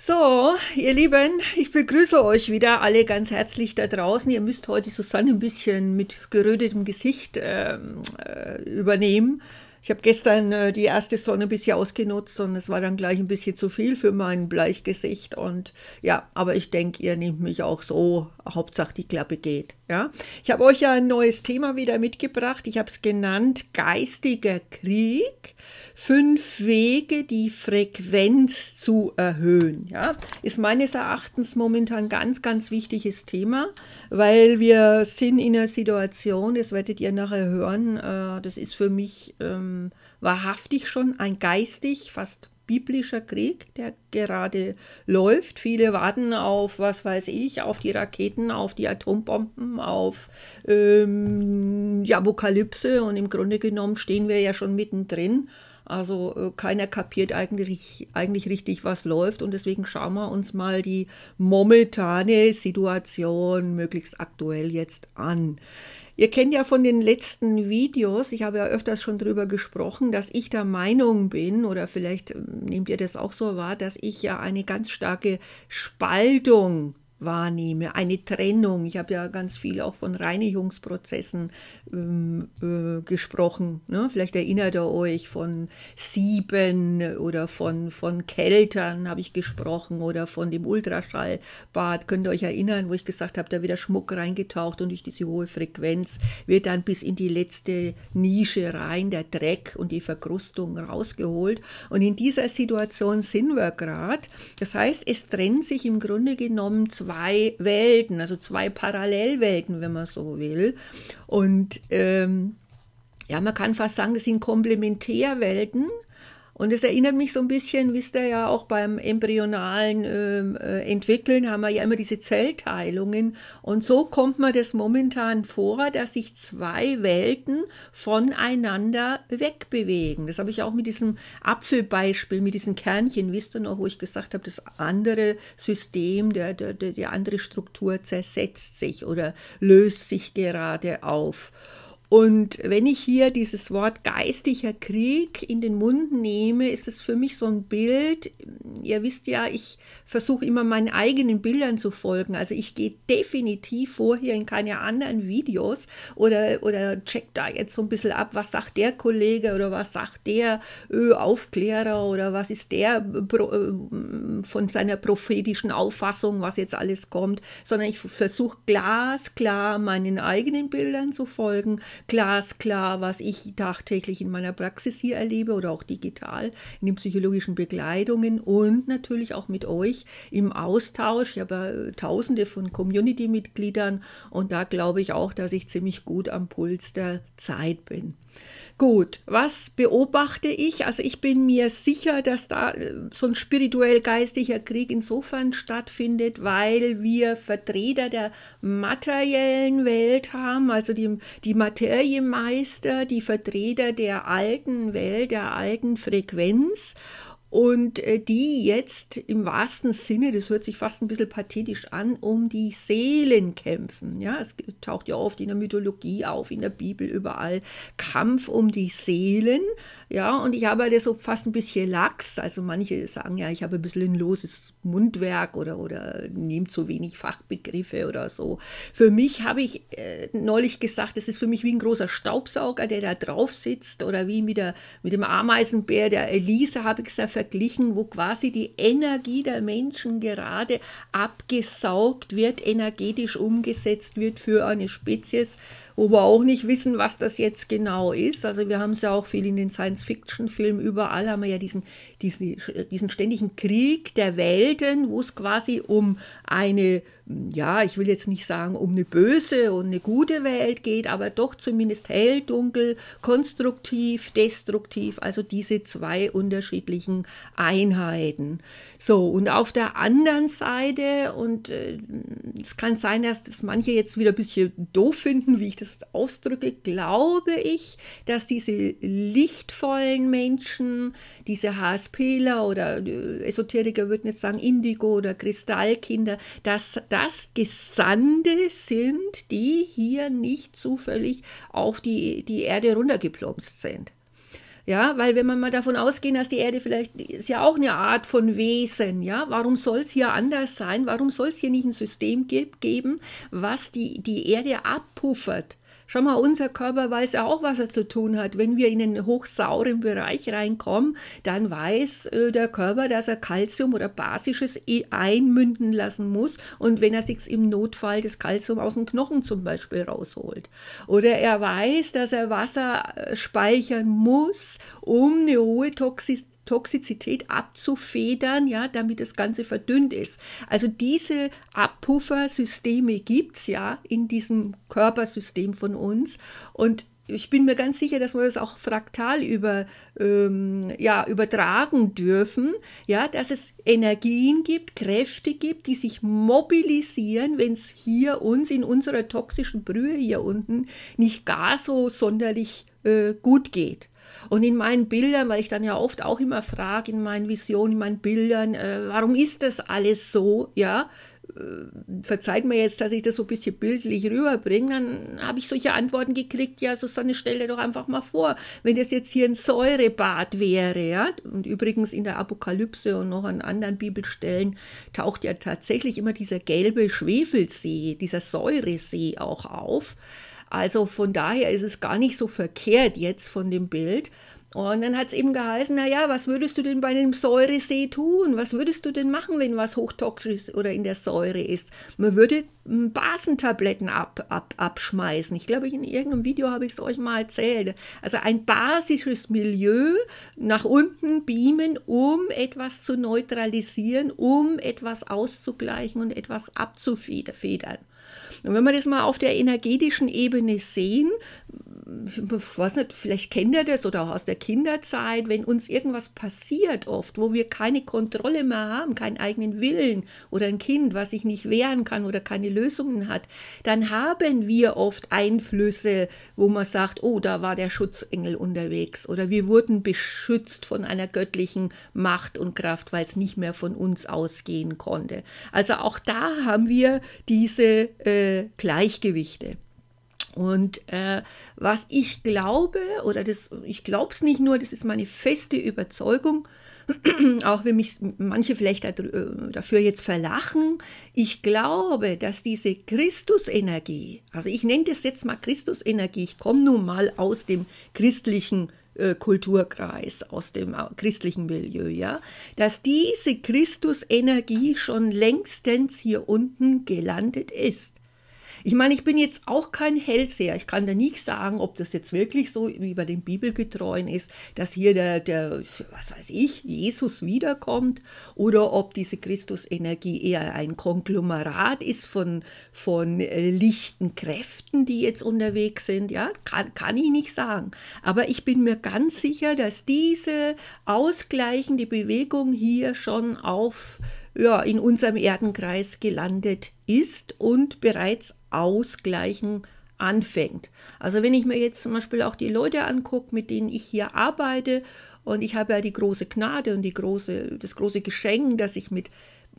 So, ihr Lieben, ich begrüße euch wieder alle ganz herzlich da draußen. Ihr müsst heute Susanne ein bisschen mit gerötetem Gesicht ähm, äh, übernehmen, ich habe gestern äh, die erste Sonne ein bisschen ausgenutzt und es war dann gleich ein bisschen zu viel für mein Bleichgesicht. Und ja, aber ich denke, ihr nehmt mich auch so. Hauptsache die Klappe geht. Ja? Ich habe euch ja ein neues Thema wieder mitgebracht. Ich habe es genannt Geistiger Krieg. Fünf Wege, die Frequenz zu erhöhen. Ja? Ist meines Erachtens momentan ein ganz, ganz wichtiges Thema, weil wir sind in einer Situation, das werdet ihr nachher hören, äh, das ist für mich. Ähm, ähm, wahrhaftig schon ein geistig, fast biblischer Krieg, der gerade läuft. Viele warten auf, was weiß ich, auf die Raketen, auf die Atombomben, auf ähm, die Apokalypse und im Grunde genommen stehen wir ja schon mittendrin. Also äh, keiner kapiert eigentlich, eigentlich richtig, was läuft und deswegen schauen wir uns mal die momentane Situation möglichst aktuell jetzt an. Ihr kennt ja von den letzten Videos, ich habe ja öfters schon darüber gesprochen, dass ich der Meinung bin, oder vielleicht ähm, nehmt ihr das auch so wahr, dass ich ja eine ganz starke Spaltung wahrnehme, eine Trennung. Ich habe ja ganz viel auch von Reinigungsprozessen ähm, äh, gesprochen. Ne? Vielleicht erinnert ihr euch von Sieben oder von, von Keltern habe ich gesprochen oder von dem Ultraschallbad. Könnt ihr euch erinnern, wo ich gesagt habe, da wird der Schmuck reingetaucht und durch diese hohe Frequenz wird dann bis in die letzte Nische rein der Dreck und die Verkrustung rausgeholt. Und in dieser Situation sind wir gerade. Das heißt, es trennt sich im Grunde genommen zwei zwei Welten, also zwei Parallelwelten, wenn man so will. Und ähm, ja, man kann fast sagen, es sind Komplementärwelten, und es erinnert mich so ein bisschen, wisst ihr ja, auch beim embryonalen ähm, äh, Entwickeln haben wir ja immer diese Zellteilungen. Und so kommt man das momentan vor, dass sich zwei Welten voneinander wegbewegen. Das habe ich auch mit diesem Apfelbeispiel, mit diesen Kernchen, wisst ihr noch, wo ich gesagt habe, das andere System, der, der, der, die andere Struktur zersetzt sich oder löst sich gerade auf. Und wenn ich hier dieses Wort geistiger Krieg in den Mund nehme, ist es für mich so ein Bild. Ihr wisst ja, ich versuche immer meinen eigenen Bildern zu folgen. Also ich gehe definitiv vorher in keine anderen Videos oder, oder check da jetzt so ein bisschen ab, was sagt der Kollege oder was sagt der äh, Aufklärer oder was ist der äh, äh, von seiner prophetischen Auffassung, was jetzt alles kommt, sondern ich versuche glasklar meinen eigenen Bildern zu folgen glasklar, was ich tagtäglich in meiner Praxis hier erlebe oder auch digital in den psychologischen Begleitungen und natürlich auch mit euch im Austausch. Ich habe äh, tausende von Community-Mitgliedern und da glaube ich auch, dass ich ziemlich gut am Puls der Zeit bin. Gut, was beobachte ich? Also ich bin mir sicher, dass da äh, so ein spirituell geistiger Krieg insofern stattfindet, weil wir Vertreter der materiellen Welt haben, also die, die Materiemeister, die Vertreter der alten Welt, der alten Frequenz und äh, die jetzt im wahrsten Sinne, das hört sich fast ein bisschen pathetisch an, um die Seelen kämpfen. Ja, es taucht ja oft in der Mythologie auf, in der Bibel überall Kampf um die Seelen. Ja, und ich habe das so fast ein bisschen lax. Also manche sagen ja, ich habe ein bisschen ein loses Mundwerk oder, oder nehme zu wenig Fachbegriffe oder so. Für mich habe ich äh, neulich gesagt, das ist für mich wie ein großer Staubsauger, der da drauf sitzt oder wie mit, der, mit dem Ameisenbär, der Elise, habe ich gesagt, verglichen, wo quasi die Energie der Menschen gerade abgesaugt wird, energetisch umgesetzt wird für eine Spezies, wo wir auch nicht wissen, was das jetzt genau ist. Also wir haben es ja auch viel in den Science-Fiction-Filmen, überall haben wir ja diesen diesen, diesen ständigen Krieg der Welten, wo es quasi um eine, ja, ich will jetzt nicht sagen, um eine böse und eine gute Welt geht, aber doch zumindest hell, dunkel, konstruktiv, destruktiv, also diese zwei unterschiedlichen Einheiten. So, und auf der anderen Seite, und äh, es kann sein, dass das manche jetzt wieder ein bisschen doof finden, wie ich das ausdrücke, glaube ich, dass diese lichtvollen Menschen, diese HSP, Herzpela oder äh, Esoteriker würden jetzt sagen Indigo oder Kristallkinder, dass das Gesandte sind, die hier nicht zufällig auf die, die Erde runtergeplumpst sind. Ja, weil wenn man mal davon ausgehen, dass die Erde vielleicht ist ja auch eine Art von Wesen, ja, warum soll es hier anders sein? Warum soll es hier nicht ein System ge geben, was die, die Erde abpuffert? Schau mal, unser Körper weiß ja auch, was er zu tun hat. Wenn wir in einen hochsauren Bereich reinkommen, dann weiß äh, der Körper, dass er Kalzium oder basisches e einmünden lassen muss und wenn er sich im Notfall das Kalzium aus dem Knochen zum Beispiel rausholt. Oder er weiß, dass er Wasser äh, speichern muss, um eine hohe Toxizität Toxizität abzufedern, ja, damit das Ganze verdünnt ist. Also diese Abpuffersysteme gibt es ja in diesem Körpersystem von uns und ich bin mir ganz sicher, dass wir das auch fraktal über, ähm, ja, übertragen dürfen, ja, dass es Energien gibt, Kräfte gibt, die sich mobilisieren, wenn es hier uns in unserer toxischen Brühe hier unten nicht gar so sonderlich äh, gut geht. Und in meinen Bildern, weil ich dann ja oft auch immer frage, in meinen Visionen, in meinen Bildern, äh, warum ist das alles so, ja? Äh, verzeiht mir jetzt, dass ich das so ein bisschen bildlich rüberbringe, dann habe ich solche Antworten gekriegt, ja, Susanne, stell dir doch einfach mal vor, wenn das jetzt hier ein Säurebad wäre, ja, und übrigens in der Apokalypse und noch an anderen Bibelstellen taucht ja tatsächlich immer dieser gelbe Schwefelsee, dieser Säuresee auch auf, also von daher ist es gar nicht so verkehrt jetzt von dem Bild. Und dann hat es eben geheißen, naja, was würdest du denn bei dem Säuresee tun? Was würdest du denn machen, wenn was hochtoxisch oder in der Säure ist? Man würde hm, Basentabletten ab, ab, abschmeißen. Ich glaube, in irgendeinem Video habe ich es euch mal erzählt. Also ein basisches Milieu nach unten beamen, um etwas zu neutralisieren, um etwas auszugleichen und etwas abzufedern. Und wenn wir das mal auf der energetischen Ebene sehen, ich weiß nicht, vielleicht kennt ihr das oder auch aus der Kinderzeit, wenn uns irgendwas passiert oft, wo wir keine Kontrolle mehr haben, keinen eigenen Willen oder ein Kind, was sich nicht wehren kann oder keine Lösungen hat, dann haben wir oft Einflüsse, wo man sagt, oh, da war der Schutzengel unterwegs oder wir wurden beschützt von einer göttlichen Macht und Kraft, weil es nicht mehr von uns ausgehen konnte. Also auch da haben wir diese äh, Gleichgewichte. Und äh, was ich glaube, oder das, ich glaube es nicht nur, das ist meine feste Überzeugung, auch wenn mich manche vielleicht äh, dafür jetzt verlachen, ich glaube, dass diese Christusenergie, also ich nenne das jetzt mal Christusenergie, ich komme nun mal aus dem christlichen äh, Kulturkreis, aus dem äh, christlichen Milieu, ja, dass diese Christusenergie schon längstens hier unten gelandet ist. Ich meine, ich bin jetzt auch kein Hellseher. Ich kann da nichts sagen, ob das jetzt wirklich so wie bei den Bibelgetreuen ist, dass hier der, der was weiß ich, Jesus wiederkommt oder ob diese Christusenergie eher ein Konglomerat ist von, von äh, lichten Kräften, die jetzt unterwegs sind. Ja, kann, kann ich nicht sagen. Aber ich bin mir ganz sicher, dass diese ausgleichende Bewegung hier schon auf ja, in unserem Erdenkreis gelandet ist und bereits ausgleichen anfängt. Also wenn ich mir jetzt zum Beispiel auch die Leute angucke, mit denen ich hier arbeite und ich habe ja die große Gnade und die große, das große Geschenk, dass ich mit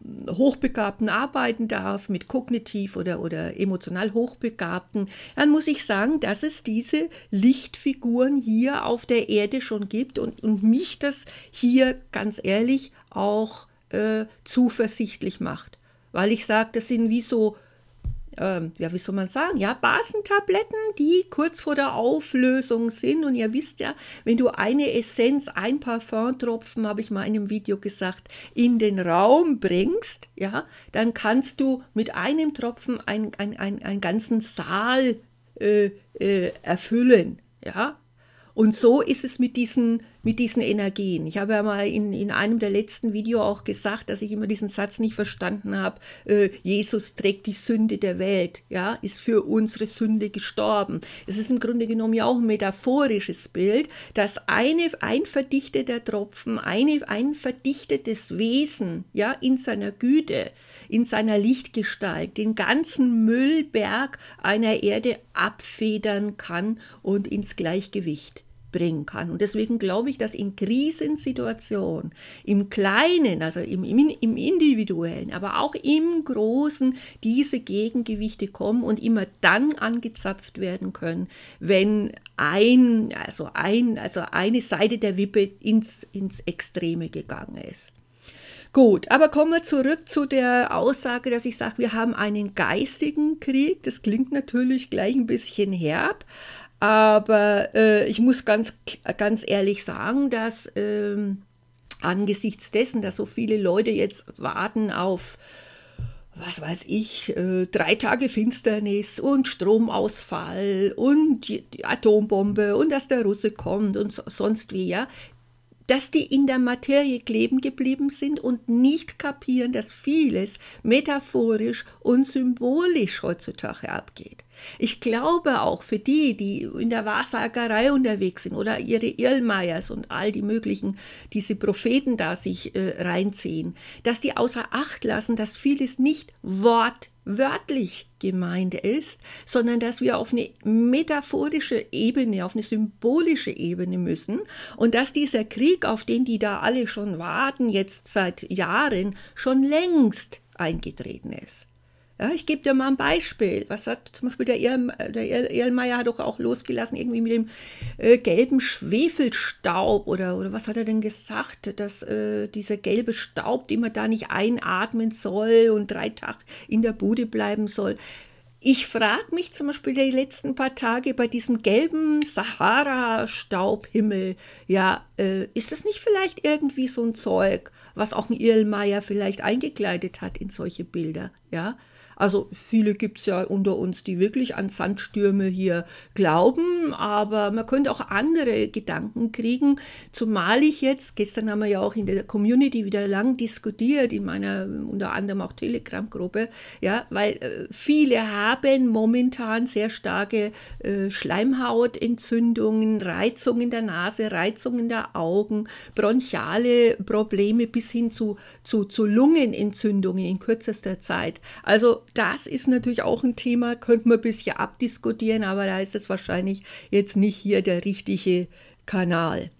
hm, Hochbegabten arbeiten darf, mit kognitiv oder, oder emotional Hochbegabten, dann muss ich sagen, dass es diese Lichtfiguren hier auf der Erde schon gibt und, und mich das hier ganz ehrlich auch äh, zuversichtlich macht. Weil ich sage, das sind wie so, ähm, ja, wie soll man sagen, ja, Basentabletten, die kurz vor der Auflösung sind. Und ihr wisst ja, wenn du eine Essenz, ein Parfumtropfen, habe ich mal in einem Video gesagt, in den Raum bringst, ja, dann kannst du mit einem Tropfen einen ein, ein ganzen Saal äh, äh, erfüllen, ja. Und so ist es mit diesen mit diesen Energien. Ich habe ja mal in, in einem der letzten Videos auch gesagt, dass ich immer diesen Satz nicht verstanden habe, äh, Jesus trägt die Sünde der Welt, ja, ist für unsere Sünde gestorben. Es ist im Grunde genommen ja auch ein metaphorisches Bild, dass eine, ein verdichteter Tropfen, eine, ein verdichtetes Wesen, ja, in seiner Güte, in seiner Lichtgestalt, den ganzen Müllberg einer Erde abfedern kann und ins Gleichgewicht bringen kann. Und deswegen glaube ich, dass in Krisensituationen, im Kleinen, also im, im, im Individuellen, aber auch im Großen, diese Gegengewichte kommen und immer dann angezapft werden können, wenn ein, also ein, also eine Seite der Wippe ins, ins Extreme gegangen ist. Gut, aber kommen wir zurück zu der Aussage, dass ich sage, wir haben einen geistigen Krieg. Das klingt natürlich gleich ein bisschen herb, aber äh, ich muss ganz, ganz ehrlich sagen, dass ähm, angesichts dessen, dass so viele Leute jetzt warten auf, was weiß ich, äh, drei Tage Finsternis und Stromausfall und die, die Atombombe und dass der Russe kommt und so, sonst wie, ja, dass die in der Materie kleben geblieben sind und nicht kapieren, dass vieles metaphorisch und symbolisch heutzutage abgeht. Ich glaube auch für die, die in der Wahrsagerei unterwegs sind oder ihre Irlmeiers und all die möglichen, diese Propheten da sich äh, reinziehen, dass die außer Acht lassen, dass vieles nicht wortwörtlich gemeint ist, sondern dass wir auf eine metaphorische Ebene, auf eine symbolische Ebene müssen und dass dieser Krieg, auf den die da alle schon warten, jetzt seit Jahren, schon längst eingetreten ist. Ja, ich gebe dir mal ein Beispiel. Was hat zum Beispiel der, Ehr, der Erlmeier hat doch auch losgelassen, irgendwie mit dem äh, gelben Schwefelstaub oder, oder was hat er denn gesagt, dass äh, dieser gelbe Staub, den man da nicht einatmen soll und drei Tage in der Bude bleiben soll. Ich frage mich zum Beispiel die letzten paar Tage bei diesem gelben Sahara-Staubhimmel, ja, äh, ist das nicht vielleicht irgendwie so ein Zeug, was auch ein Irlmeier vielleicht eingekleidet hat in solche Bilder, ja? Also viele gibt es ja unter uns, die wirklich an Sandstürme hier glauben, aber man könnte auch andere Gedanken kriegen, zumal ich jetzt, gestern haben wir ja auch in der Community wieder lang diskutiert, in meiner unter anderem auch Telegram-Gruppe, ja, weil äh, viele haben momentan sehr starke äh, Schleimhautentzündungen, Reizungen der Nase, Reizungen der Augen, bronchiale Probleme bis hin zu, zu, zu Lungenentzündungen in kürzester Zeit. Also das ist natürlich auch ein Thema, könnte man ein bisschen abdiskutieren, aber da ist es wahrscheinlich jetzt nicht hier der richtige Kanal.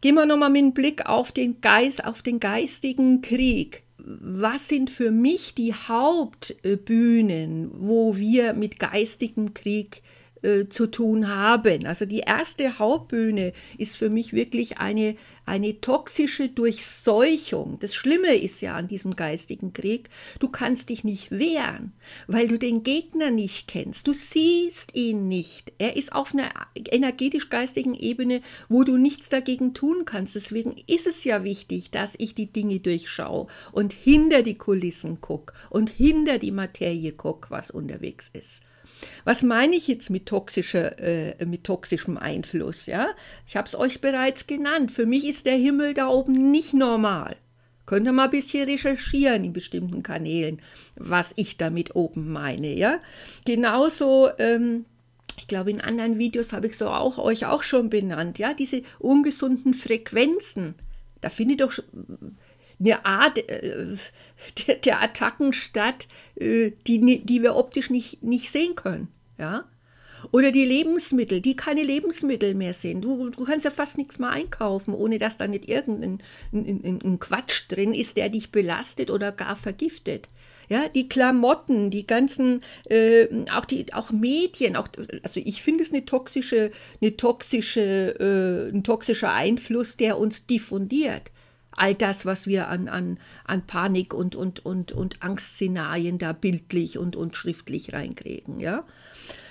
Gehen wir nochmal mit dem Blick auf den Geist, auf den geistigen Krieg. Was sind für mich die Hauptbühnen, wo wir mit geistigem Krieg äh, äh, zu tun haben. Also die erste Hauptbühne ist für mich wirklich eine, eine toxische Durchseuchung. Das Schlimme ist ja an diesem geistigen Krieg, du kannst dich nicht wehren, weil du den Gegner nicht kennst. Du siehst ihn nicht. Er ist auf einer energetisch-geistigen Ebene, wo du nichts dagegen tun kannst. Deswegen ist es ja wichtig, dass ich die Dinge durchschaue und hinter die Kulissen gucke und hinter die Materie gucke, was unterwegs ist. Was meine ich jetzt mit, toxischer, äh, mit toxischem Einfluss? Ja? Ich habe es euch bereits genannt. Für mich ist der Himmel da oben nicht normal. Könnt ihr mal ein bisschen recherchieren in bestimmten Kanälen, was ich damit oben meine. Ja? Genauso, ähm, ich glaube, in anderen Videos habe ich so auch euch auch schon benannt, ja, diese ungesunden Frequenzen. Da findet doch eine Art äh, der, der, Attacken statt, äh, die, die wir optisch nicht, nicht sehen können. Ja? Oder die Lebensmittel, die keine Lebensmittel mehr sind. Du, du kannst ja fast nichts mehr einkaufen, ohne dass da nicht irgendein ein, ein, ein Quatsch drin ist, der dich belastet oder gar vergiftet. Ja, die Klamotten, die ganzen, äh, auch die, auch Medien, auch, also ich finde es eine toxische, eine toxische, äh, ein toxischer Einfluss, der uns diffundiert all das, was wir an, an, an Panik und, und, und, und Angstszenarien da bildlich und, und schriftlich reinkriegen. Ja?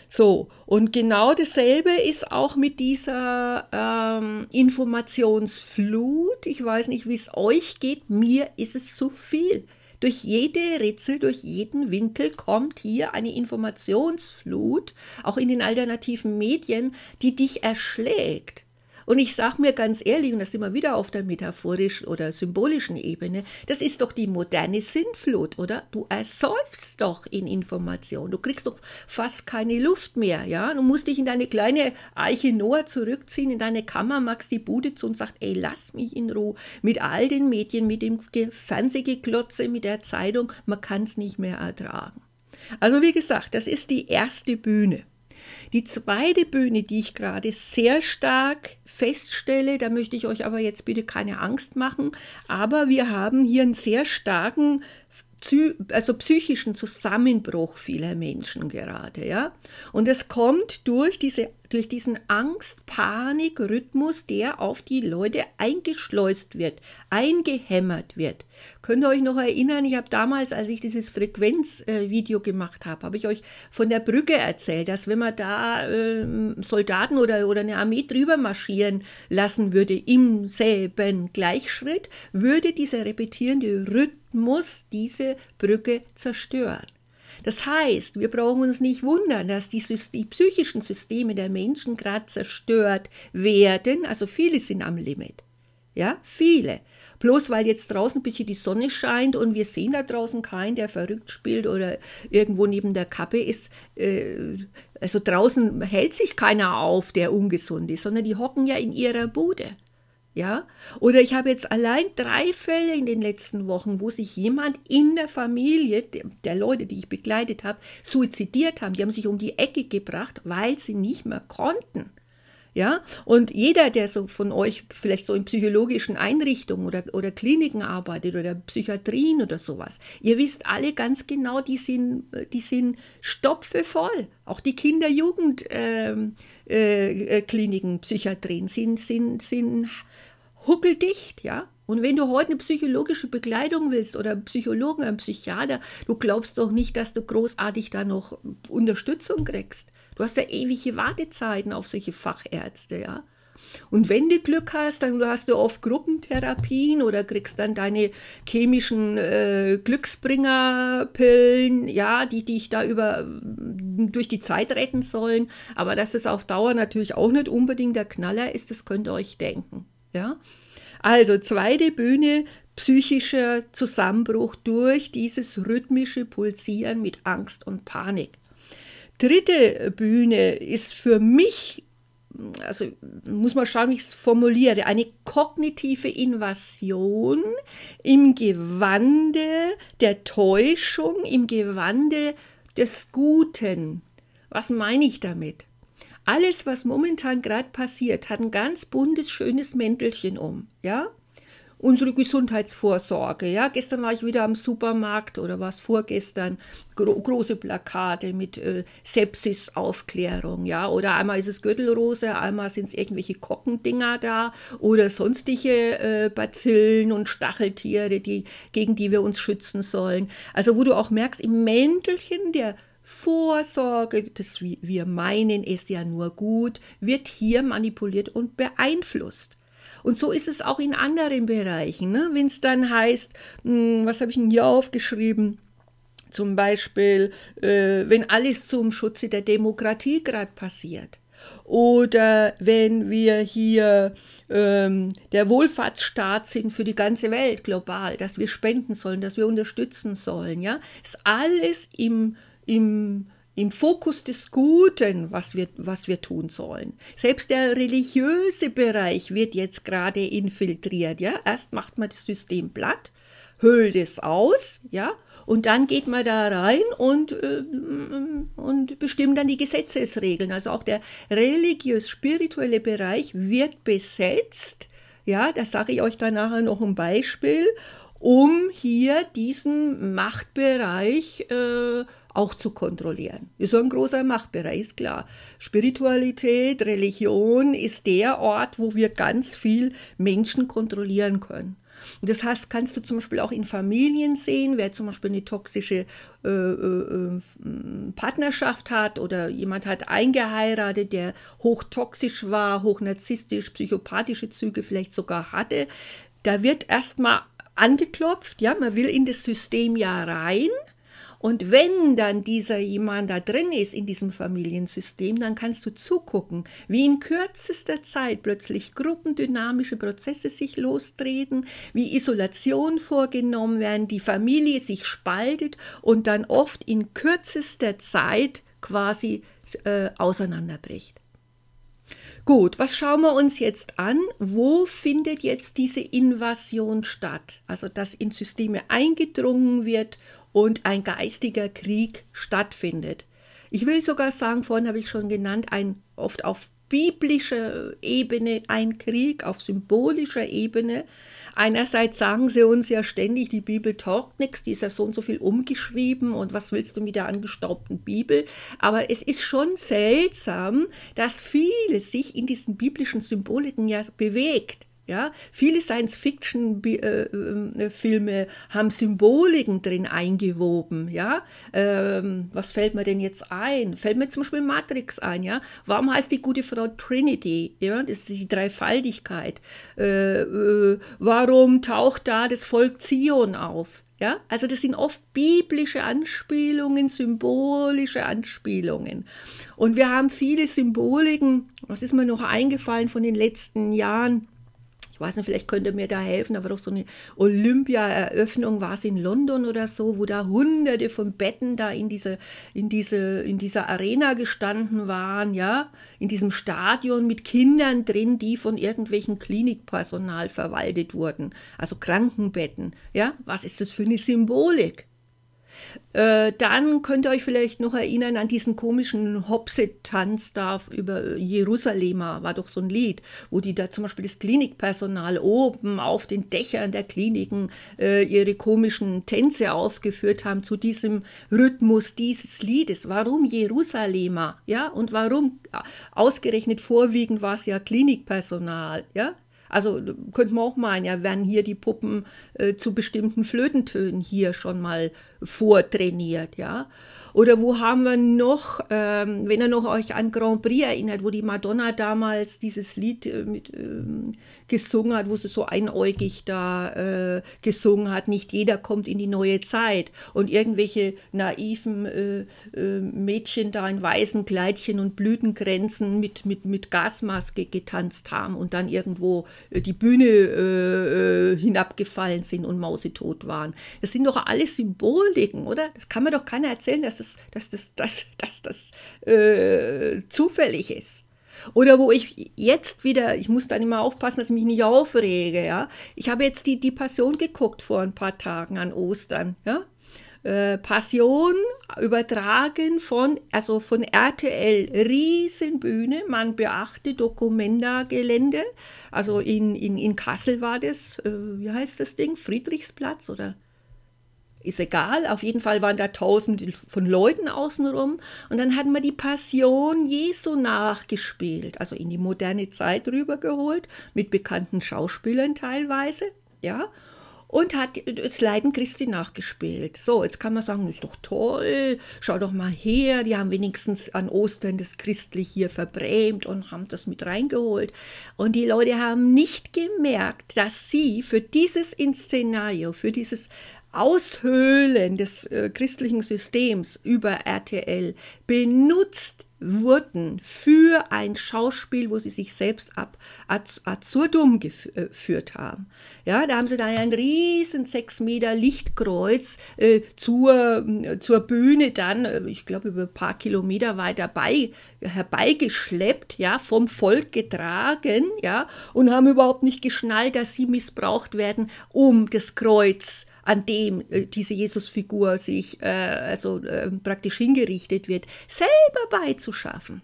So, und genau dasselbe ist auch mit dieser ähm, Informationsflut. Ich weiß nicht, wie es euch geht, mir ist es zu viel. Durch jede Ritzel, durch jeden Winkel kommt hier eine Informationsflut, auch in den alternativen Medien, die dich erschlägt. Und ich sage mir ganz ehrlich, und das sind wir wieder auf der metaphorischen oder symbolischen Ebene, das ist doch die moderne Sinnflut, oder? Du ersäufst doch in Information. Du kriegst doch fast keine Luft mehr, ja? Du musst dich in deine kleine Eiche Noah zurückziehen, in deine Kammer, magst die Bude zu und sagst, ey, lass mich in Ruhe mit all den Medien, mit dem Fernsehgeklotze, mit der Zeitung, man kann es nicht mehr ertragen. Also wie gesagt, das ist die erste Bühne. Die zweite Bühne, die ich gerade sehr stark feststelle, da möchte ich euch aber jetzt bitte keine Angst machen, aber wir haben hier einen sehr starken also psychischen Zusammenbruch vieler Menschen gerade, ja. Und es kommt durch diese durch diesen Angst, Panik, Rhythmus, der auf die Leute eingeschleust wird, eingehämmert wird. Könnt ihr euch noch erinnern, ich habe damals, als ich dieses Frequenzvideo äh, gemacht habe, habe ich euch von der Brücke erzählt, dass wenn man da äh, Soldaten oder, oder eine Armee drüber marschieren lassen würde, im selben Gleichschritt, würde dieser repetierende Rhythmus diese Brücke zerstören. Das heißt, wir brauchen uns nicht wundern, dass die, die psychischen Systeme der Menschen gerade zerstört werden. Also viele sind am Limit. Ja, viele. Bloß weil jetzt draußen ein bisschen die Sonne scheint und wir sehen da draußen keinen, der verrückt spielt oder irgendwo neben der Kappe ist. Äh, also draußen hält sich keiner auf, der ungesund ist, sondern die hocken ja in ihrer Bude. Ja? Oder ich habe jetzt allein drei Fälle in den letzten Wochen, wo sich jemand in der Familie der Leute, die ich begleitet habe, suizidiert haben. Die haben sich um die Ecke gebracht, weil sie nicht mehr konnten. Ja, und jeder, der so von euch vielleicht so in psychologischen Einrichtungen oder, oder Kliniken arbeitet oder Psychiatrien oder sowas, ihr wisst alle ganz genau, die sind, die sind stopfevoll. Auch die Kinder-Jugend-Kliniken, ähm, äh, äh, Psychiatrien sind, sind, sind huckeldicht, ja. Und wenn du heute eine psychologische Begleitung willst oder einen Psychologen, einen Psychiater, du glaubst doch nicht, dass du großartig da noch Unterstützung kriegst. Du hast ja ewige Wartezeiten auf solche Fachärzte, ja. Und wenn du Glück hast, dann hast du oft Gruppentherapien oder kriegst dann deine chemischen äh, Glücksbringerpillen, ja, die dich da über durch die Zeit retten sollen. Aber dass es auf Dauer natürlich auch nicht unbedingt der Knaller ist, das könnt ihr euch denken. Ja? Also zweite Bühne, psychischer Zusammenbruch durch dieses rhythmische Pulsieren mit Angst und Panik. Dritte Bühne ist für mich, also muss man schauen, wie ich es formuliere, eine kognitive Invasion im Gewande der Täuschung, im Gewande des Guten. Was meine ich damit? Alles, was momentan gerade passiert, hat ein ganz buntes, schönes Mäntelchen um, ja? Unsere Gesundheitsvorsorge, ja? Gestern war ich wieder am Supermarkt oder was vorgestern, gro große Plakate mit äh, Sepsis-Aufklärung, ja? Oder einmal ist es Gürtelrose, einmal sind es irgendwelche Kockendinger da oder sonstige äh, Bazillen und Stacheltiere, die, gegen die wir uns schützen sollen. Also wo du auch merkst, im Mäntelchen der Vorsorge, das wir meinen es ja nur gut, wird hier manipuliert und beeinflusst. Und so ist es auch in anderen Bereichen. Ne? Wenn es dann heißt, mh, hm, was habe ich denn hier aufgeschrieben? Zum Beispiel, äh, wenn alles zum Schutze der Demokratie gerade passiert. Oder wenn wir hier ähm, der Wohlfahrtsstaat sind für die ganze Welt global, dass wir spenden sollen, dass wir unterstützen sollen, ja, ist alles im äh, im, im Fokus des Guten, was wir, was wir tun sollen. Selbst der religiöse Bereich wird jetzt gerade infiltriert. Ja? Erst macht man das System platt, hüllt es aus, ja, und dann geht man da rein und, äh, und bestimmt dann die Gesetzesregeln. Also auch der religiös-spirituelle Bereich wird besetzt. Ja, das sage ich euch dann nachher noch ein Beispiel um hier diesen Machtbereich äh, auch zu kontrollieren. Ist so ein großer Machtbereich, ist klar. Spiritualität, Religion ist der Ort, wo wir ganz viel Menschen kontrollieren können. Und das heißt, kannst du zum Beispiel auch in Familien sehen, wer zum Beispiel eine toxische äh, äh, äh, Partnerschaft hat oder jemand hat eingeheiratet, der hochtoxisch war, hochnarzisstisch, psychopathische Züge vielleicht sogar hatte. Da wird erstmal angeklopft, ja, man will in das System ja rein. Und wenn dann dieser jemand da drin ist in diesem Familiensystem, dann kannst du zugucken, wie in kürzester Zeit plötzlich gruppendynamische Prozesse sich lostreten, wie Isolation vorgenommen werden, die Familie sich spaltet und dann oft in kürzester Zeit quasi äh, auseinanderbricht. Gut, was schauen wir uns jetzt an? Wo findet jetzt diese Invasion statt? Also, dass in Systeme eingedrungen wird und ein geistiger Krieg stattfindet. Ich will sogar sagen, vorhin habe ich schon genannt, ein oft auf biblischer Ebene ein Krieg, auf symbolischer Ebene. Einerseits sagen sie uns ja ständig, die Bibel taugt nichts, die ist ja so und so viel umgeschrieben und was willst du mit der angestaubten Bibel? Aber es ist schon seltsam, dass vieles sich in diesen biblischen Symboliken ja bewegt. Ja, viele Science-Fiction-Filme äh, äh, äh, haben Symboliken drin eingewoben. Ja, ähm, was fällt mir denn jetzt ein? Fällt mir zum Beispiel Matrix ein. Ja, warum heißt die gute Frau Trinity? Ja, das ist die Dreifaltigkeit. Äh, warum taucht da das Volk Zion auf? Ja, also das sind oft biblische Anspielungen, symbolische Anspielungen. Und wir haben viele Symboliken, was ist mir noch eingefallen von den letzten Jahren, ich weiß nicht, vielleicht könnt ihr mir da helfen, aber doch so eine Olympia-Eröffnung, war es in London oder so, wo da hunderte von Betten da in, diese, in, diese, in dieser Arena gestanden waren, ja, in diesem Stadion mit Kindern drin, die von irgendwelchen Klinikpersonal verwaltet wurden, also Krankenbetten, ja, was ist das für eine Symbolik? Äh, dann könnt ihr euch vielleicht noch erinnern an diesen komischen hopse tanz da über Jerusalemer, war doch so ein Lied, wo die da zum Beispiel das Klinikpersonal oben auf den Dächern der Kliniken äh, ihre komischen Tänze aufgeführt haben zu diesem Rhythmus dieses Liedes. Warum Jerusalemer? Ja, und warum äh, ausgerechnet vorwiegend war es ja Klinikpersonal? Ja, also äh, könnte man auch meinen, ja, werden hier die Puppen äh, zu bestimmten Flötentönen hier schon mal vortrainiert, ja. Oder wo haben wir noch, ähm, wenn ihr noch euch an Grand Prix erinnert, wo die Madonna damals dieses Lied äh, mit, ähm, gesungen hat, wo sie so einäugig da äh, gesungen hat, nicht jeder kommt in die neue Zeit. Und irgendwelche naiven äh, äh Mädchen da in weißen Kleidchen und Blütengrenzen mit, mit, mit Gasmaske getanzt haben und dann irgendwo äh, die Bühne äh, hinabgefallen sind und mausetot waren. Das sind doch alles Symboliken, oder? Das kann mir doch keiner erzählen, dass das das, dass das, dass, dass das äh, zufällig ist. Oder wo ich jetzt wieder, ich muss dann immer aufpassen, dass ich mich nicht aufrege, ja. Ich habe jetzt die, die Passion geguckt vor ein paar Tagen an Ostern, ja. Äh, Passion übertragen von, also von RTL, Riesenbühne, man beachte Dokumenta-Gelände, also in, in, in Kassel war das, äh, wie heißt das Ding, Friedrichsplatz oder ist egal. Auf jeden Fall waren da tausende von Leuten außenrum. Und dann hatten wir die Passion Jesu nachgespielt, also in die moderne Zeit rübergeholt, mit bekannten Schauspielern teilweise, ja. Und hat das Leiden Christi nachgespielt. So, jetzt kann man sagen, ist doch toll, schau doch mal her, die haben wenigstens an Ostern das Christliche hier verbrämt und haben das mit reingeholt. Und die Leute haben nicht gemerkt, dass sie für dieses Inszenario, für dieses Aushöhlen des äh, christlichen Systems über RTL benutzt wurden für ein Schauspiel, wo sie sich selbst ab absurdum äh, geführt haben. Ja, da haben sie dann ein riesen 6 Meter Lichtkreuz äh, zur, zur Bühne dann, äh, ich glaube über ein paar Kilometer weit dabei herbeigeschleppt, ja, vom Volk getragen, ja, und haben überhaupt nicht geschnallt, dass sie missbraucht werden, um das Kreuz an dem äh, diese Jesusfigur sich äh, also äh, praktisch hingerichtet wird, selber beizuschaffen.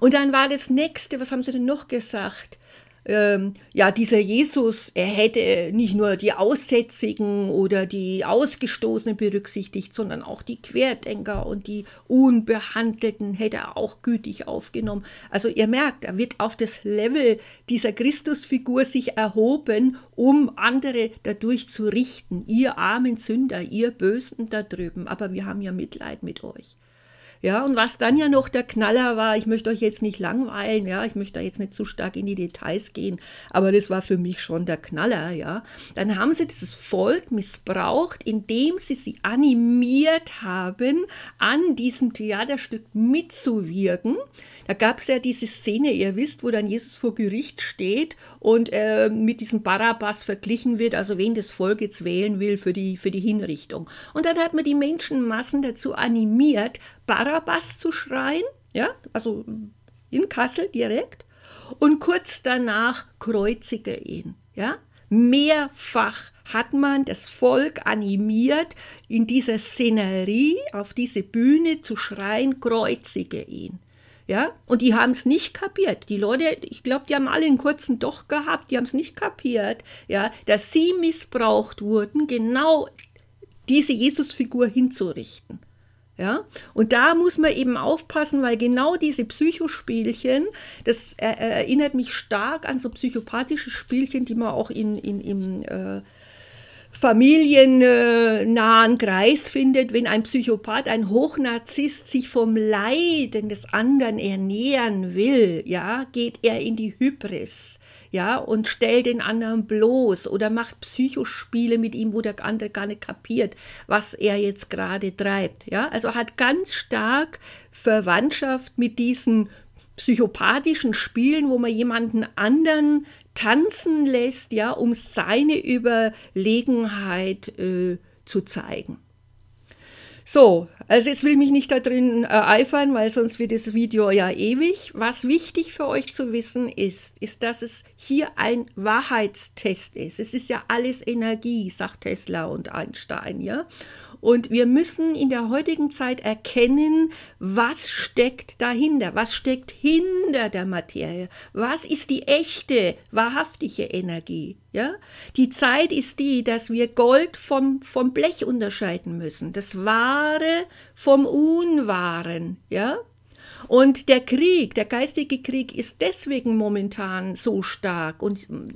Und dann war das nächste, was haben sie denn noch gesagt? ähm, ja, dieser Jesus, er hätte nicht nur die Aussätzigen oder die Ausgestoßenen berücksichtigt, sondern auch die Querdenker und die Unbehandelten hätte er auch gütig aufgenommen. Also ihr merkt, er wird auf das Level dieser Christusfigur sich erhoben, um andere dadurch zu richten. Ihr armen Sünder, ihr Bösen da drüben, aber wir haben ja Mitleid mit euch. Ja, und was dann ja noch der Knaller war, ich möchte euch jetzt nicht langweilen, ja, ich möchte da jetzt nicht zu stark in die Details gehen, aber das war für mich schon der Knaller, ja. Dann haben sie dieses Volk missbraucht, indem sie sie animiert haben, an diesem Theaterstück mitzuwirken. Da gab es ja diese Szene, ihr wisst, wo dann Jesus vor Gericht steht und äh, mit diesem Barabbas verglichen wird, also wen das Volk jetzt wählen will für die, für die Hinrichtung. Und dann hat man die Menschenmassen dazu animiert, Barabbas Barabas zu schreien, ja, also in Kassel direkt, und kurz danach kreuzige ihn, ja. Mehrfach hat man das Volk animiert, in dieser Szenerie auf diese Bühne zu schreien, kreuzige ihn. Ja, und die haben es nicht kapiert. Die Leute, ich glaube, die haben alle einen kurzen Doch gehabt, die haben es nicht kapiert, ja, dass sie missbraucht wurden, genau diese Jesusfigur hinzurichten. Ja? Und da muss man eben aufpassen, weil genau diese Psychospielchen, das erinnert mich stark an so psychopathische Spielchen, die man auch in, in, im äh, familiennahen Kreis findet, wenn ein Psychopath, ein Hochnarzisst sich vom Leiden des anderen ernähren will, ja, geht er in die Hybris, ja, und stellt den anderen bloß oder macht Psychospiele mit ihm, wo der andere gar nicht kapiert, was er jetzt gerade treibt, ja. Also hat ganz stark Verwandtschaft mit diesen psychopathischen Spielen, wo man jemanden anderen tanzen lässt, ja, um seine Überlegenheit äh, zu zeigen. So, also jetzt will ich mich nicht da drin ereifern, äh, weil sonst wird das Video ja ewig. Was wichtig für euch zu wissen ist, ist, dass es hier ein Wahrheitstest ist. Es ist ja alles Energie, sagt Tesla und Einstein, ja. Und wir müssen in der heutigen Zeit erkennen, was steckt dahinter, was steckt hinter der Materie, was ist die echte, wahrhaftige Energie. Ja? Die Zeit ist die, dass wir Gold vom, vom Blech unterscheiden müssen, das Wahre vom Unwahren. Ja? Und der Krieg, der geistige Krieg ist deswegen momentan so stark und hm,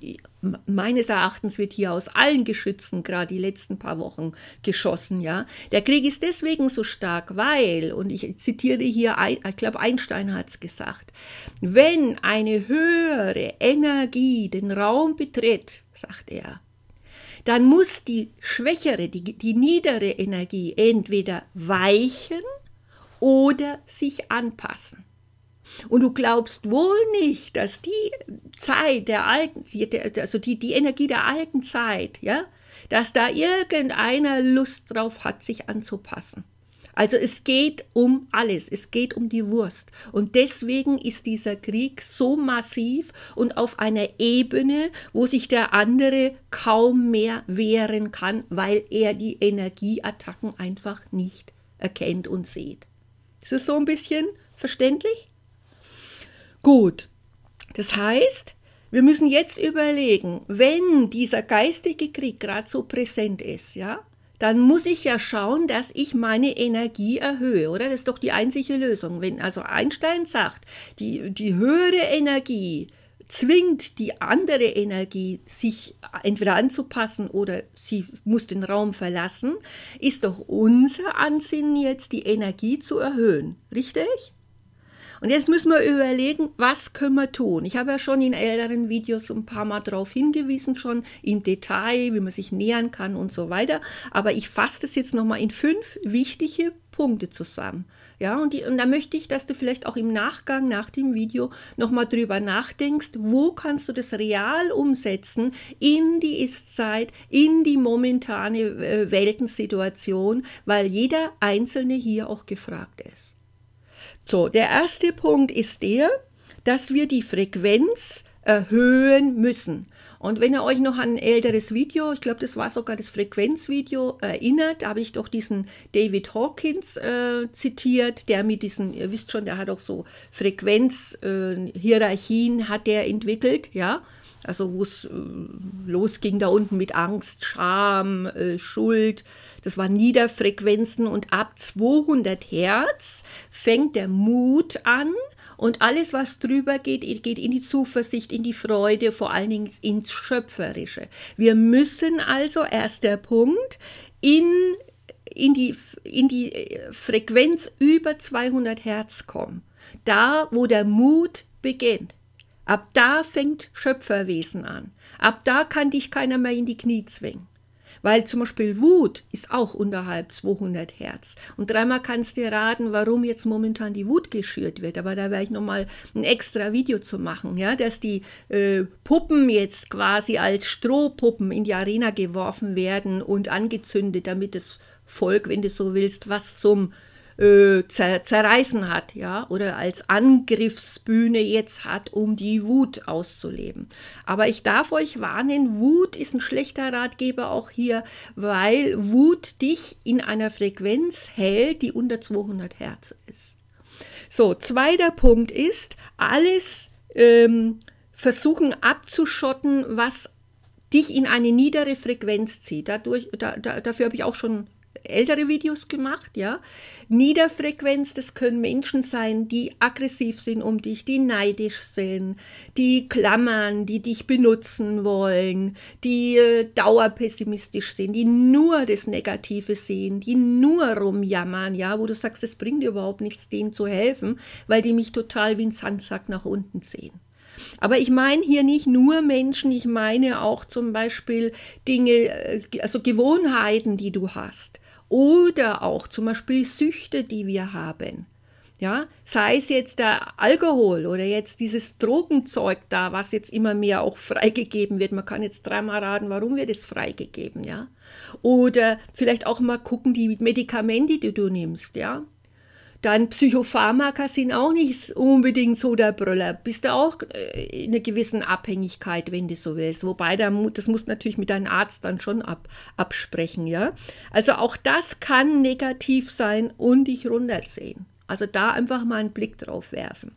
meines Erachtens wird hier aus allen Geschützen gerade die letzten paar Wochen geschossen, ja. Der Krieg ist deswegen so stark, weil, und ich zitiere hier, ich glaube Einstein hat es gesagt, wenn eine höhere Energie den Raum betritt, sagt er, dann muss die schwächere, die, die niedere Energie entweder weichen oder sich anpassen. Und du glaubst wohl nicht, dass die Zeit der alten, also die, die Energie der alten Zeit, ja, dass da irgendeiner Lust drauf hat, sich anzupassen. Also es geht um alles, es geht um die Wurst. Und deswegen ist dieser Krieg so massiv und auf einer Ebene, wo sich der andere kaum mehr wehren kann, weil er die Energieattacken einfach nicht erkennt und sieht. Ist es so ein bisschen verständlich? Gut, das heißt, wir müssen jetzt überlegen, wenn dieser geistige Krieg gerade so präsent ist, ja, dann muss ich ja schauen, dass ich meine Energie erhöhe, oder? Das ist doch die einzige Lösung. Wenn also Einstein sagt, die, die höhere Energie zwingt die andere Energie, sich entweder anzupassen oder sie muss den Raum verlassen, ist doch unser Ansinnen jetzt, die Energie zu erhöhen. Richtig? Und jetzt müssen wir überlegen, was können wir tun? Ich habe ja schon in älteren Videos ein paar Mal darauf hingewiesen, schon im Detail, wie man sich nähern kann und so weiter. Aber ich fasse das jetzt nochmal in fünf wichtige Punkte zusammen. Ja, und, die, und da möchte ich, dass du vielleicht auch im Nachgang nach dem Video nochmal drüber nachdenkst, wo kannst du das real umsetzen in die Ist-Zeit, in die momentane äh, Weltensituation, weil jeder Einzelne hier auch gefragt ist. So, der erste Punkt ist der, dass wir die Frequenz erhöhen müssen. Und wenn ihr euch noch an ein älteres Video, ich glaube, das war sogar das Frequenzvideo, erinnert, da habe ich doch diesen David Hawkins äh, zitiert, der mit diesen, ihr wisst schon, der hat auch so Frequenzhierarchien äh, hat der entwickelt, ja. Also wo es äh, losging da unten mit Angst, Scham, äh, Schuld. Das waren Niederfrequenzen und ab 200 Hertz fängt der Mut an und alles, was drüber geht, geht in die Zuversicht, in die Freude, vor allen Dingen ins Schöpferische. Wir müssen also, erster Punkt, in in die, in die äh, Frequenz über 200 Hertz kommen. Da, wo der Mut beginnt. Ab da fängt Schöpferwesen an. Ab da kann dich keiner mehr in die Knie zwingen. Weil zum Beispiel Wut ist auch unterhalb 200 Hertz. Und dreimal kannst du dir raten, warum jetzt momentan die Wut geschürt wird. Aber da werde ich nochmal ein extra Video zu machen, ja, dass die äh, Puppen jetzt quasi als Strohpuppen in die Arena geworfen werden und angezündet, damit das Volk, wenn du so willst, was zum äh, zer zerreißen hat, ja, oder als Angriffsbühne jetzt hat, um die Wut auszuleben. Aber ich darf euch warnen, Wut ist ein schlechter Ratgeber auch hier, weil Wut dich in einer Frequenz hält, die unter 200 Hertz ist. So, zweiter Punkt ist, alles ähm, versuchen abzuschotten, was dich in eine niedere Frequenz zieht. Dadurch, da, da, dafür habe ich auch schon ältere Videos gemacht, ja. Niederfrequenz, das können Menschen sein, die aggressiv sind um dich, die neidisch sind, die klammern, die dich benutzen wollen, die äh, dauerpessimistisch sind, die nur das Negative sehen, die nur rumjammern, ja, wo du sagst, es bringt überhaupt nichts, denen zu helfen, weil die mich total wie ein Sandsack nach unten ziehen. Aber ich meine hier nicht nur Menschen, ich meine auch zum Beispiel Dinge, äh, also Gewohnheiten, die du hast oder auch zum Beispiel Süchte, die wir haben. Ja, sei es jetzt der Alkohol oder jetzt dieses Drogenzeug da, was jetzt immer mehr auch freigegeben wird. Man kann jetzt dreimal raten, warum wird es freigegeben, ja? Oder vielleicht auch mal gucken, die Medikamente, die du nimmst, ja? Dann Psychopharmaka sind auch nicht unbedingt so der Brüller. Bist du auch äh, in einer gewissen Abhängigkeit, wenn du so willst. Wobei, das musst du natürlich mit deinem Arzt dann schon ab, absprechen. Ja? Also auch das kann negativ sein und dich runterziehen. Also da einfach mal einen Blick drauf werfen.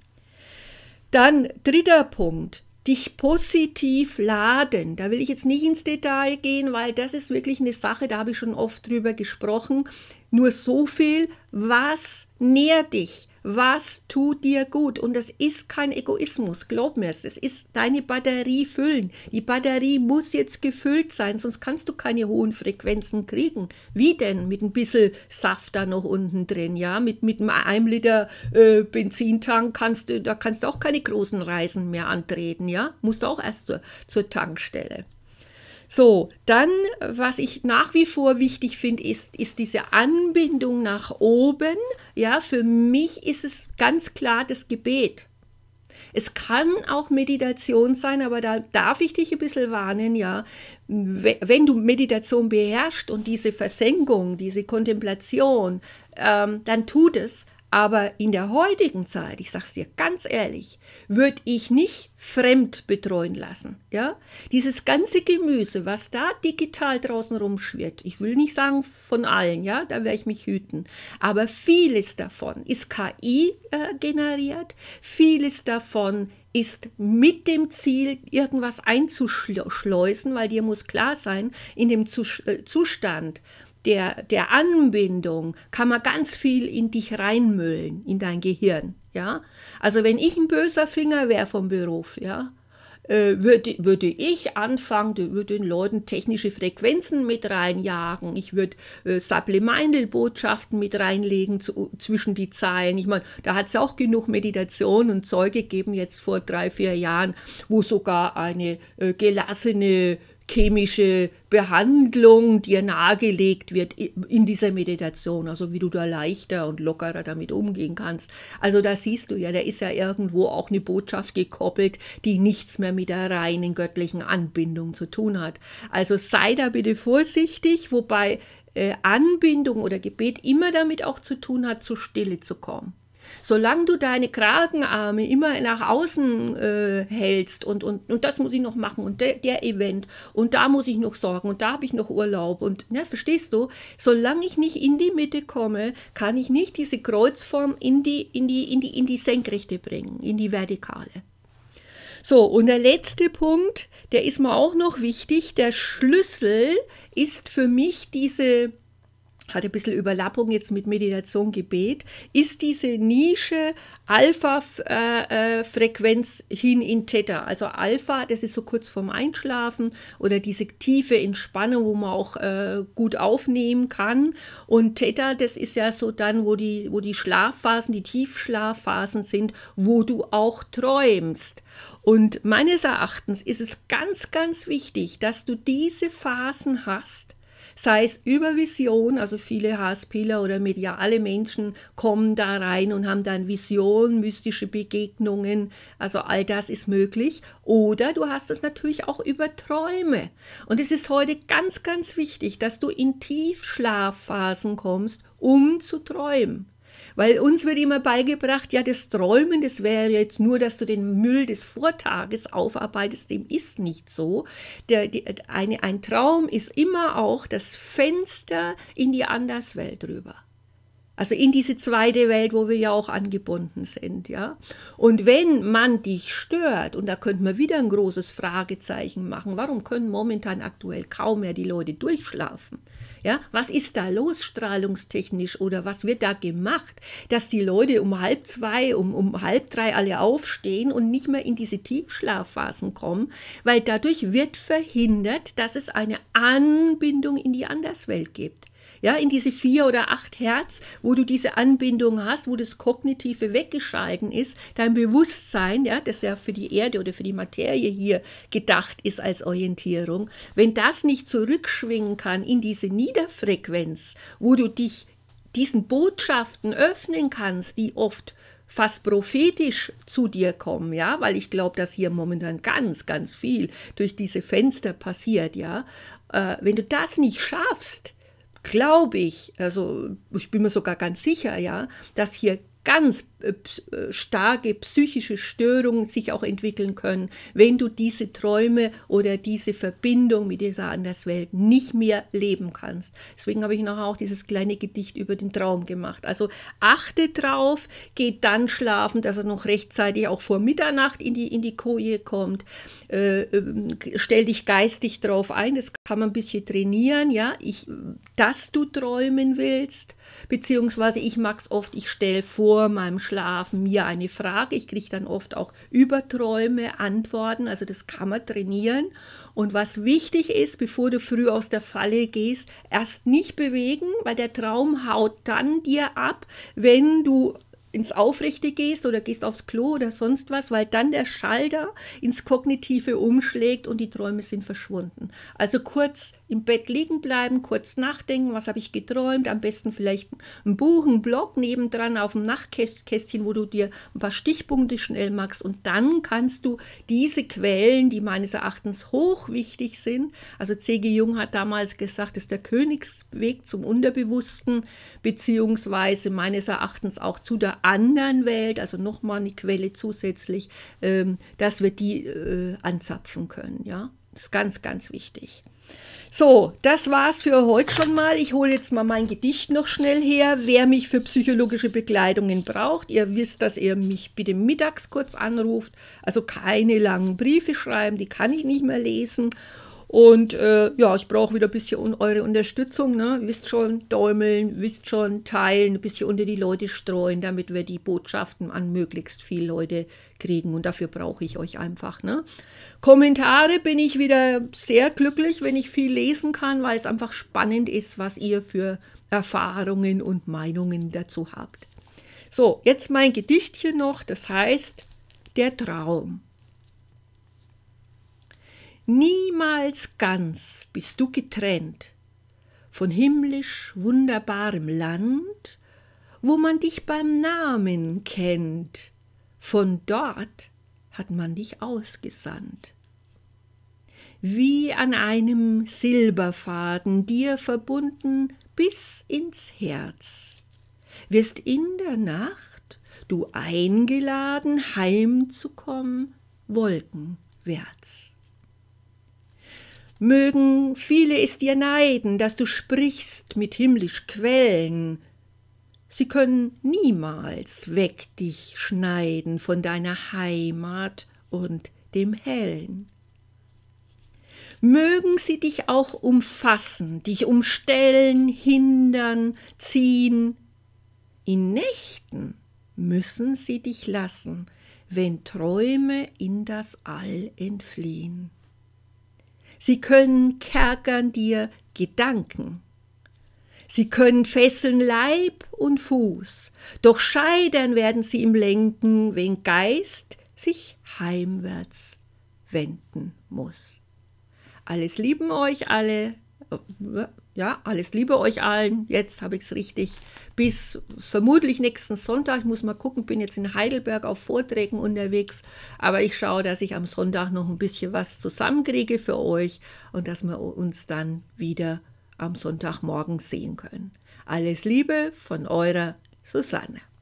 Dann dritter Punkt, dich positiv laden. Da will ich jetzt nicht ins Detail gehen, weil das ist wirklich eine Sache, da habe ich schon oft drüber gesprochen. Nur so viel, was nährt dich? was tut dir gut. Und das ist kein Egoismus, glaub mir es. Es ist deine Batterie füllen. Die Batterie muss jetzt gefüllt sein, sonst kannst du keine hohen Frequenzen kriegen. Wie denn? Mit ein bisschen Saft da noch unten drin, ja? Mit, mit einem Liter äh, Benzintank kannst du, da kannst du auch keine großen Reisen mehr antreten, ja? Musst du auch erst zur, zur Tankstelle. So, dann, was ich nach wie vor wichtig finde, ist, ist diese Anbindung nach oben. Ja, für mich ist es ganz klar das Gebet. Es kann auch Meditation sein, aber da darf ich dich ein bisschen warnen, ja. Wenn du Meditation beherrschst und diese Versenkung, diese Kontemplation, ähm, dann tut es, aber in der heutigen Zeit, ich sage es dir ganz ehrlich, würde ich nicht fremd betreuen lassen. Ja? Dieses ganze Gemüse, was da digital draußen rumschwirrt, ich will nicht sagen von allen, ja, da werde ich mich hüten, aber vieles davon ist KI äh, generiert, vieles davon ist mit dem Ziel, irgendwas einzuschleusen, weil dir muss klar sein, in dem äh, Zustand, der, der Anbindung kann man ganz viel in dich reinmüllen, in dein Gehirn. Ja? Also wenn ich ein böser Finger wäre vom Beruf, ja, äh, würde, würde ich anfangen, würde den Leuten technische Frequenzen mit reinjagen. Ich würde äh, Subliminal-Botschaften mit reinlegen zu, zwischen die Zeilen. Ich meine, da hat es auch genug Meditation und Zeuge gegeben, jetzt vor drei, vier Jahren, wo sogar eine äh, gelassene chemische Behandlung dir nahegelegt wird in dieser Meditation, also wie du da leichter und lockerer damit umgehen kannst. Also da siehst du ja, da ist ja irgendwo auch eine Botschaft gekoppelt, die nichts mehr mit der reinen göttlichen Anbindung zu tun hat. Also sei da bitte vorsichtig, wobei äh, Anbindung oder Gebet immer damit auch zu tun hat, zur Stille zu kommen solange du deine Kragenarme immer nach außen äh, hältst und, und, und das muss ich noch machen und der, der Event und da muss ich noch sorgen und da habe ich noch Urlaub und, ne, verstehst du, solange ich nicht in die Mitte komme, kann ich nicht diese Kreuzform in die, in die, in die, in die Senkrechte bringen, in die Vertikale. So, und der letzte Punkt, der ist mir auch noch wichtig, der Schlüssel ist für mich diese hat ein bisschen Überlappung jetzt mit Meditation, Gebet, ist diese Nische Alpha-Frequenz äh, äh, hin in Theta. Also Alpha, das ist so kurz vorm Einschlafen oder diese tiefe Entspannung, wo man auch äh, gut aufnehmen kann. Und Theta, das ist ja so dann, wo die, wo die Schlafphasen, die Tiefschlafphasen sind, wo du auch träumst. Und meines Erachtens ist es ganz, ganz wichtig, dass du diese Phasen hast, sei es über Vision, also viele HSPler oder mediale Menschen kommen da rein und haben dann Vision, mystische Begegnungen, also all das ist möglich. Oder du hast es natürlich auch über Träume. Und es ist heute ganz, ganz wichtig, dass du in Tiefschlafphasen kommst, um zu träumen. Weil uns wird immer beigebracht, ja, das Träumen, das wäre jetzt nur, dass du den Müll des Vortages aufarbeitest, dem ist nicht so. Der, die, eine, ein Traum ist immer auch das Fenster in die Anderswelt rüber. Also in diese zweite Welt, wo wir ja auch angebunden sind, ja. Und wenn man dich stört, und da könnte man wieder ein großes Fragezeichen machen, warum können momentan aktuell kaum mehr die Leute durchschlafen? Ja, was ist da los strahlungstechnisch oder was wird da gemacht, dass die Leute um halb zwei, um, um halb drei alle aufstehen und nicht mehr in diese Tiefschlafphasen kommen, weil dadurch wird verhindert, dass es eine Anbindung in die Anderswelt gibt ja, in diese vier oder acht Herz, wo du diese Anbindung hast, wo das Kognitive weggeschalten ist, dein Bewusstsein, ja, das ja für die Erde oder für die Materie hier gedacht ist als Orientierung, wenn das nicht zurückschwingen kann in diese Niederfrequenz, wo du dich diesen Botschaften öffnen kannst, die oft fast prophetisch zu dir kommen, ja, weil ich glaube, dass hier momentan ganz, ganz viel durch diese Fenster passiert, ja. Äh, wenn du das nicht schaffst, glaube ich, also ich bin mir sogar ganz sicher, ja, dass hier ganz äh, äh, starke psychische Störungen sich auch entwickeln können, wenn du diese Träume oder diese Verbindung mit dieser Anderswelt nicht mehr leben kannst. Deswegen habe ich nachher auch dieses kleine Gedicht über den Traum gemacht. Also achte drauf, geht dann schlafen, dass er noch rechtzeitig auch vor Mitternacht in die, in die Koje kommt. Äh, ähm, stell dich geistig drauf ein, das kann man ein bisschen trainieren, ja, ich, dass du träumen willst, beziehungsweise ich mag es oft, ich stelle vor meinem Schlaf Schlafen mir eine Frage. Ich kriege dann oft auch Überträume, Antworten. Also das kann man trainieren. Und was wichtig ist, bevor du früh aus der Falle gehst, erst nicht bewegen, weil der Traum haut dann dir ab, wenn du ins Aufrechte gehst oder gehst aufs Klo oder sonst was, weil dann der Schalter ins Kognitive umschlägt und die Träume sind verschwunden. Also kurz im Bett liegen bleiben, kurz nachdenken, was habe ich geträumt, am besten vielleicht ein Buch, ein Blog nebendran auf dem Nachtkästchen, wo du dir ein paar Stichpunkte schnell machst und dann kannst du diese Quellen, die meines Erachtens hochwichtig sind, also C.G. Jung hat damals gesagt, das ist der Königsweg zum Unterbewussten, beziehungsweise meines Erachtens auch zu der anderen Welt, also nochmal eine Quelle zusätzlich, ähm, dass wir die äh, anzapfen können. Ja, das ist ganz, ganz wichtig. So, das war's für heute schon mal. Ich hole jetzt mal mein Gedicht noch schnell her. Wer mich für psychologische Begleitungen braucht, ihr wisst, dass ihr mich bitte mittags kurz anruft. Also keine langen Briefe schreiben, die kann ich nicht mehr lesen. Und äh, ja, ich brauche wieder ein bisschen eure Unterstützung. Ne? Wisst schon, däumeln, wisst schon, teilen, ein bisschen unter die Leute streuen, damit wir die Botschaften an möglichst viele Leute kriegen. Und dafür brauche ich euch einfach. Ne? Kommentare bin ich wieder sehr glücklich, wenn ich viel lesen kann, weil es einfach spannend ist, was ihr für Erfahrungen und Meinungen dazu habt. So, jetzt mein Gedichtchen noch, das heißt Der Traum. Niemals ganz bist du getrennt von himmlisch wunderbarem Land, wo man dich beim Namen kennt. Von dort hat man dich ausgesandt. Wie an einem Silberfaden dir verbunden bis ins Herz, wirst in der Nacht du eingeladen, heimzukommen, wolkenwärts mögen viele es dir neiden, dass du sprichst mit himmlisch Quellen. Sie können niemals weg dich schneiden von deiner Heimat und dem Hellen. Mögen sie dich auch umfassen, dich umstellen, hindern, ziehen. In Nächten müssen sie dich lassen, wenn Träume in das All entfliehen. Sie können kerkern dir Gedanken. Sie können fesseln Leib und Fuß, doch scheitern werden sie im Lenken, wenn Geist sich heimwärts wenden muss. Alles lieben euch alle. Ja, alles Liebe euch allen. Jetzt habe ich es richtig. Bis vermutlich nächsten Sonntag. Ich muss mal gucken, bin jetzt in Heidelberg auf Vorträgen unterwegs. Aber ich schaue, dass ich am Sonntag noch ein bisschen was zusammenkriege für euch und dass wir uns dann wieder am Sonntagmorgen sehen können. Alles Liebe von eurer Susanne.